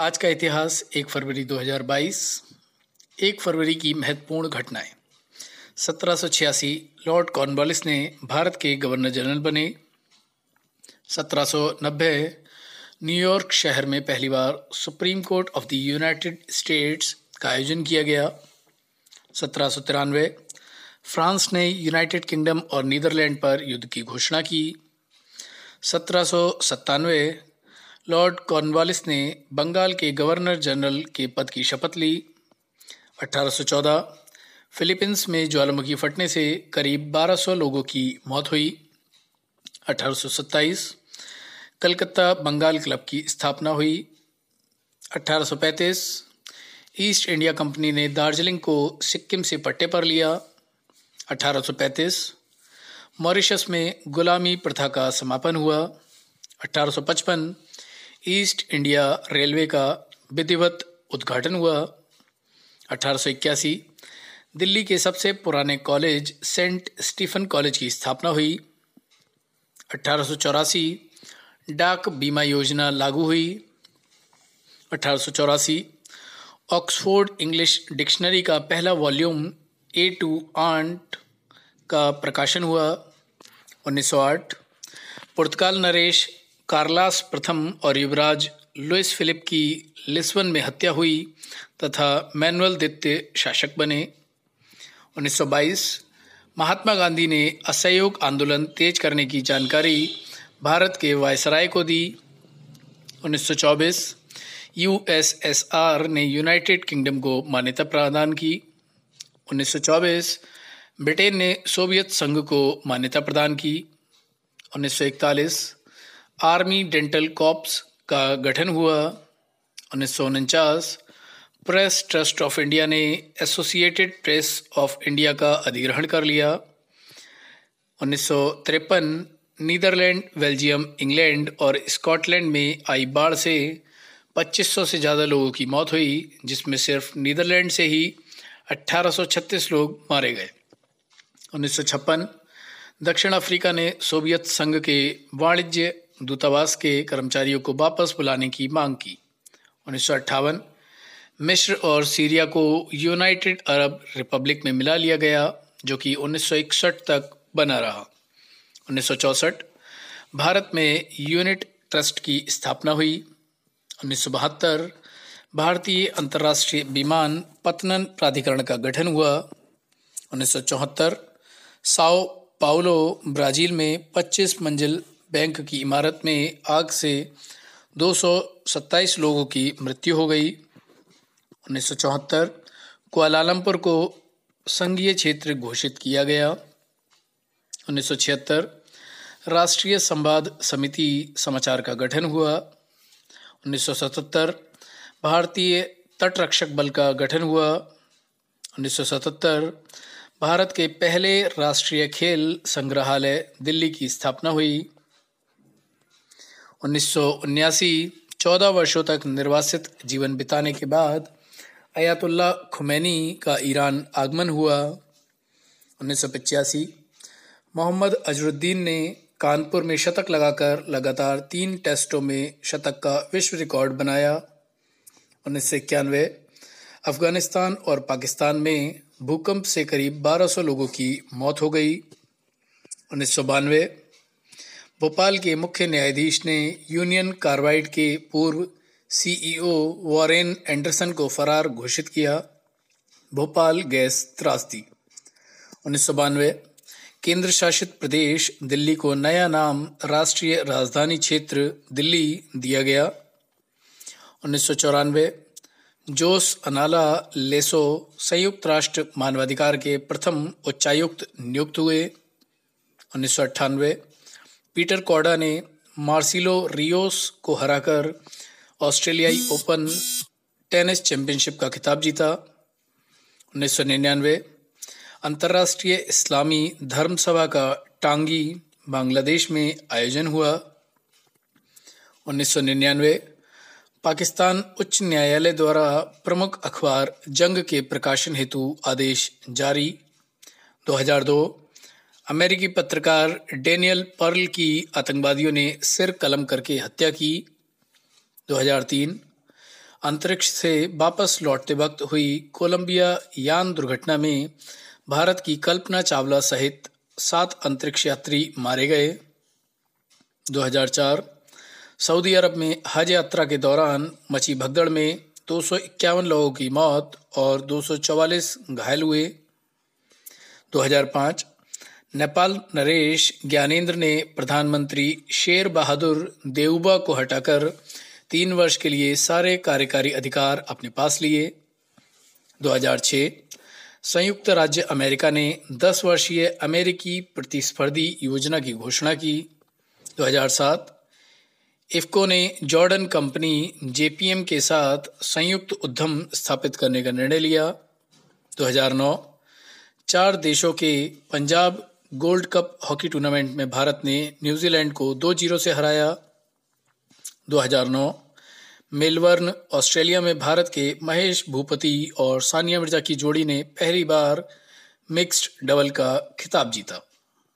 आज का इतिहास 1 फरवरी 2022 1 फरवरी की महत्वपूर्ण घटनाएं छियासी लॉर्ड कॉर्नवालिस ने भारत के गवर्नर जनरल बने 1790 न्यूयॉर्क शहर में पहली बार Supreme Court of the United States का आयोजन किया गया सत्रह फ्रांस ने यूनाइटेड किंगडम और नीदरलैंड पर युद्ध की घोषणा की सत्रह लॉर्ड कॉर्नवालिस ने बंगाल के गवर्नर जनरल के पद की शपथ ली 1814 फिलीपींस में ज्वालामुखी फटने से करीब 1200 लोगों की मौत हुई 1827 कलकत्ता बंगाल क्लब की स्थापना हुई 1835 ईस्ट इंडिया कंपनी ने दार्जिलिंग को सिक्किम से पट्टे पर लिया 1835 मॉरिशस में गुलामी प्रथा का समापन हुआ 1855 ईस्ट इंडिया रेलवे का विधिवत उद्घाटन हुआ अठारह दिल्ली के सबसे पुराने कॉलेज सेंट स्टीफन कॉलेज की स्थापना हुई अठारह डाक बीमा योजना लागू हुई अठारह ऑक्सफोर्ड इंग्लिश डिक्शनरी का पहला वॉल्यूम ए टू आंट का प्रकाशन हुआ 1908 पुर्तगाल नरेश कार्लास प्रथम और युवराज लुइस फिलिप की लिस्बन में हत्या हुई तथा मैनुअल द्वित्य शासक बने 1922 महात्मा गांधी ने असहयोग आंदोलन तेज करने की जानकारी भारत के वायसराय को दी 1924 यूएसएसआर ने यूनाइटेड किंगडम को मान्यता प्रदान की 1924 ब्रिटेन ने सोवियत संघ को मान्यता प्रदान की 1941 आर्मी डेंटल कॉप्स का गठन हुआ उन्नीस प्रेस ट्रस्ट ऑफ इंडिया ने एसोसिएटेड प्रेस ऑफ इंडिया का अधिग्रहण कर लिया उन्नीस नीदरलैंड बेल्जियम इंग्लैंड और स्कॉटलैंड में आई बाढ़ से 2500 से ज़्यादा लोगों की मौत हुई जिसमें सिर्फ नीदरलैंड से ही 1836 लोग मारे गए उन्नीस दक्षिण अफ्रीका ने सोवियत संघ के वाणिज्य दूतावास के कर्मचारियों को वापस बुलाने की मांग की उन्नीस मिस्र और सीरिया को यूनाइटेड अरब रिपब्लिक में मिला लिया गया जो कि 1961 तक बना रहा 1964 भारत में यूनिट ट्रस्ट की स्थापना हुई उन्नीस भारतीय अंतर्राष्ट्रीय विमान पतनन प्राधिकरण का गठन हुआ उन्नीस सौ पाओलो ब्राज़ील में 25 मंजिल बैंक की इमारत में आग से 227 लोगों की मृत्यु हो गई उन्नीस कुआलालंपुर को संघीय क्षेत्र घोषित किया गया उन्नीस राष्ट्रीय संवाद समिति समाचार का गठन हुआ 1977 भारतीय तटरक्षक बल का गठन हुआ 1977 भारत के पहले राष्ट्रीय खेल संग्रहालय दिल्ली की स्थापना हुई उन्नीस सौ वर्षों तक निर्वासित जीवन बिताने के बाद अयातुल्ला खुमैनी का ईरान आगमन हुआ उन्नीस सौ मोहम्मद अजरुद्दीन ने कानपुर में शतक लगाकर लगातार तीन टेस्टों में शतक का विश्व रिकॉर्ड बनाया उन्नीस सौ इक्यानवे अफगानिस्तान और पाकिस्तान में भूकंप से करीब 1200 लोगों की मौत हो गई उन्नीस सौ बानवे भोपाल के मुख्य न्यायाधीश ने यूनियन कार्बाइड के पूर्व सीईओ वॉरेन एंडरसन को फरार घोषित किया भोपाल गैस त्रासदी उन्नीस केंद्र शासित प्रदेश दिल्ली को नया नाम राष्ट्रीय राजधानी क्षेत्र दिल्ली दिया गया उन्नीस जोस अनाला लेसो संयुक्त राष्ट्र मानवाधिकार के प्रथम उच्चायुक्त नियुक्त हुए उन्नीस पीटर कॉडा ने मार्सिलो रियोस को हराकर ऑस्ट्रेलियाई ओपन टेनिस चैंपियनशिप का खिताब जीता उन्नीस सौ निन्यानवे अंतर्राष्ट्रीय इस्लामी धर्म सभा का टांगी बांग्लादेश में आयोजन हुआ उन्नीस सौ निन्यानवे पाकिस्तान उच्च न्यायालय द्वारा प्रमुख अखबार जंग के प्रकाशन हेतु आदेश जारी 2002 अमेरिकी पत्रकार डेनियल पर्ल की आतंकवादियों ने सिर कलम करके हत्या की 2003 अंतरिक्ष से वापस लौटते वक्त हुई कोलंबिया यान दुर्घटना में भारत की कल्पना चावला सहित सात अंतरिक्ष यात्री मारे गए 2004 सऊदी अरब में हज यात्रा के दौरान मची भगदड़ में दो लोगों की मौत और 244 घायल हुए 2005 नेपाल नरेश ज्ञानेंद्र ने प्रधानमंत्री शेर बहादुर देउबा को हटाकर तीन वर्ष के लिए सारे कार्यकारी अधिकार अपने पास लिए 2006 संयुक्त राज्य अमेरिका ने 10 वर्षीय अमेरिकी प्रतिस्पर्धी योजना की घोषणा की 2007 इफ्को ने जॉर्डन कंपनी जेपीएम के साथ संयुक्त उद्यम स्थापित करने का निर्णय लिया 2009 चार देशों के Punjab gold cup hockey tournament में भारत ने न्यूजीलैंड को दो जीरो से हराया 2009 मेलबर्न ऑस्ट्रेलिया में भारत के महेश भूपति और सानिया मिर्जा की जोड़ी ने पहली बार मिक्स्ड डबल का खिताब जीता